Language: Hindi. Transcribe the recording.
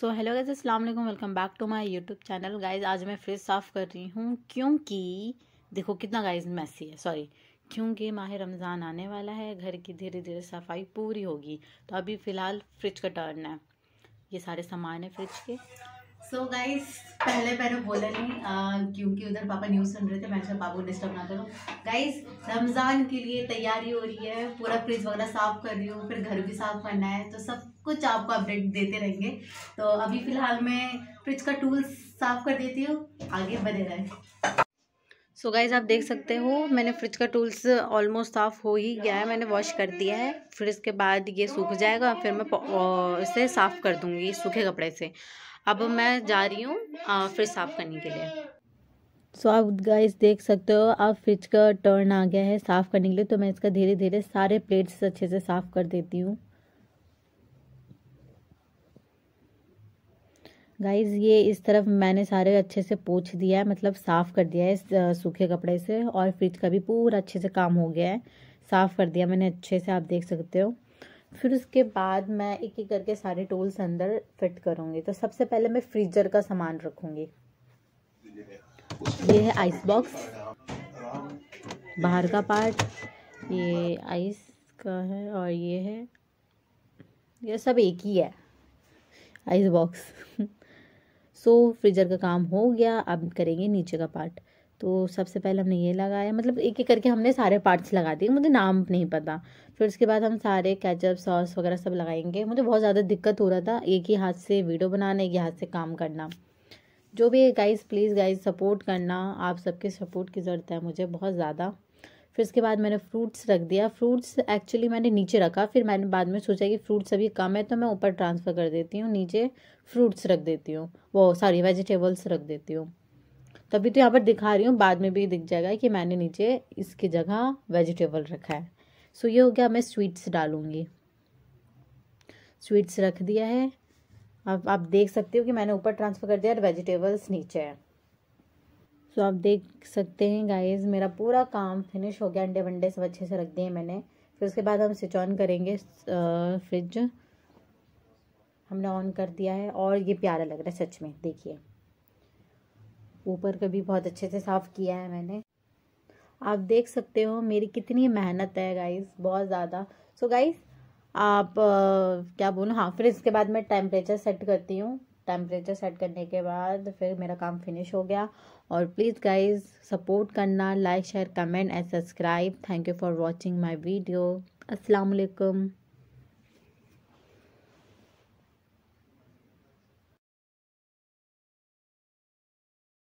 सो हेलो गाइज अस्सलाम वालेकुम welcome back to my YouTube channel guys आज मैं फ्रिज साफ़ कर रही हूँ क्योंकि देखो कितना गाइज मैसी है सॉरी क्योंकि माह रमज़ान आने वाला है घर की धीरे धीरे सफाई पूरी होगी तो अभी फ़िलहाल फ्रिज का टर्न है ये सारे सामान है फ्रिज के सो so गाइस पहले मैंने बोला नहीं क्योंकि उधर पापा न्यूज़ सुन रहे थे मैंने सोचा पापा को डिस्टर्ब ना करूँ गाइस रमज़ान के लिए तैयारी हो रही है पूरा फ्रिज वगैरह साफ़ कर रही हूँ फिर घर भी साफ़ करना है तो सब कुछ आपको अपडेट देते रहेंगे तो अभी फ़िलहाल मैं फ्रिज का टूल्स साफ़ कर देती हूँ आगे बने रहें सो so गाइज आप देख सकते हो मैंने फ्रिज का टूल्स ऑलमोस्ट साफ़ हो ही गया है मैंने वॉश कर दिया है फिर इसके बाद ये सूख जाएगा फिर मैं इसे साफ़ कर दूँगी सूखे कपड़े से अब मैं जा रही हूँ फ्रिज साफ़ करने के लिए सो so, आप गाइस देख सकते हो अब फ्रिज का टर्न आ गया है साफ़ करने के लिए तो मैं इसका धीरे धीरे सारे प्लेट्स अच्छे से साफ़ कर देती हूँ गाइज ये इस तरफ मैंने सारे अच्छे से पोछ दिया है मतलब साफ़ कर दिया है इस सूखे कपड़े से और फ्रिज का भी पूरा अच्छे से काम हो गया है साफ़ कर दिया मैंने अच्छे से आप देख सकते हो फिर उसके बाद मैं एक एक करके सारे टूल्स अंदर फिट करूंगी तो सबसे पहले मैं फ्रीजर का सामान रखूँगी ये है आइस बॉक्स बाहर का पार्ट ये आइस का है और ये है ये सब एक ही है आइस बॉक्स सो फ्रीजर का काम हो गया अब करेंगे नीचे का पार्ट तो सबसे पहले हमने ये लगाया मतलब एक एक करके हमने सारे पार्ट्स लगा दिए मुझे नाम नहीं पता फिर उसके बाद हम सारे कैचअप सॉस वगैरह सब लगाएंगे मुझे बहुत ज़्यादा दिक्कत हो रहा था एक ही हाथ से वीडियो बनाना एक ही हाथ से काम करना जो भी गाइस प्लीज़ गाइस सपोर्ट करना आप सबके सपोर्ट की ज़रूरत है मुझे बहुत ज़्यादा फिर उसके बाद मैंने फ्रूट्स रख दिया फ्रूट्स एक्चुअली मैंने नीचे रखा फिर मैंने बाद में सोचा कि फ्रूट्स अभी कम है तो मैं ऊपर ट्रांसफ़र कर देती हूँ नीचे फ्रूट्स रख देती हूँ वो सॉरी वेजिटेबल्स रख देती हूँ तो अभी तो यहाँ पर दिखा रही हूँ बाद में भी दिख जाएगा कि मैंने नीचे इसकी जगह वेजिटेबल रखा है सो ये हो गया मैं स्वीट्स डालूँगी स्वीट्स रख दिया है अब आप देख सकते हो कि मैंने ऊपर ट्रांसफ़र कर दिया और वेजिटेबल्स नीचे है सो तो आप देख सकते हैं गाइस मेरा पूरा काम फिनिश हो गया अंडे वंडे सब अच्छे से रख दिए मैंने फिर उसके बाद हम स्विच ऑन करेंगे फ्रिज हमने ऑन कर दिया है और ये प्यारा लग रहा है सच में देखिए ऊपर का भी बहुत अच्छे से साफ़ किया है मैंने आप देख सकते हो मेरी कितनी मेहनत है गाइस बहुत ज़्यादा सो गाइस आप आ, क्या बोलूँ हाँ फिर इसके बाद मैं टेम्परेचर सेट करती हूँ टेम्परेचर सेट करने के बाद फिर मेरा काम फिनिश हो गया और प्लीज़ गाइज सपोर्ट करना like share comment and subscribe thank you for watching my video असलकम